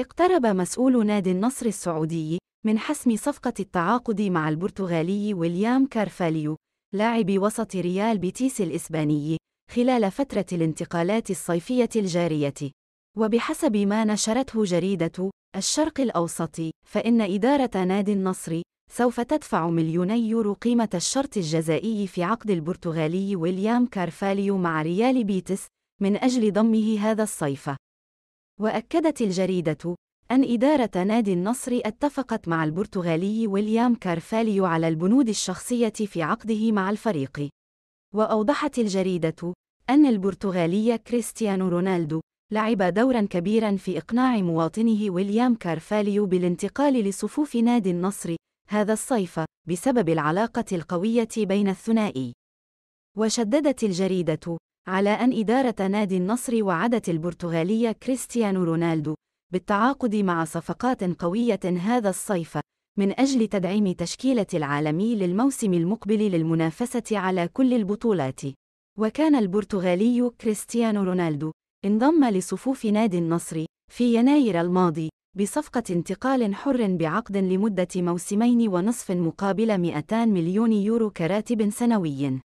اقترب مسؤول نادي النصر السعودي من حسم صفقة التعاقد مع البرتغالي ويليام كارفاليو لاعب وسط ريال بيتيس الإسباني خلال فترة الانتقالات الصيفية الجارية وبحسب ما نشرته جريدة الشرق الأوسط فإن إدارة نادي النصر سوف تدفع مليوني يورو قيمة الشرط الجزائي في عقد البرتغالي ويليام كارفاليو مع ريال بيتس من أجل ضمه هذا الصيف وأكدت الجريدة أن إدارة نادي النصر اتفقت مع البرتغالي ويليام كارفاليو على البنود الشخصية في عقده مع الفريق. وأوضحت الجريدة أن البرتغالي كريستيانو رونالدو لعب دورا كبيرا في إقناع مواطنه ويليام كارفاليو بالانتقال لصفوف نادي النصر هذا الصيف بسبب العلاقة القوية بين الثنائي. وشددت الجريدة على أن إدارة نادي النصر وعدت البرتغالية كريستيانو رونالدو بالتعاقد مع صفقات قوية هذا الصيف من أجل تدعيم تشكيلة العالمي للموسم المقبل للمنافسة على كل البطولات. وكان البرتغالي كريستيانو رونالدو انضم لصفوف نادي النصر في يناير الماضي بصفقة انتقال حر بعقد لمدة موسمين ونصف مقابل 200 مليون يورو كراتب سنوي.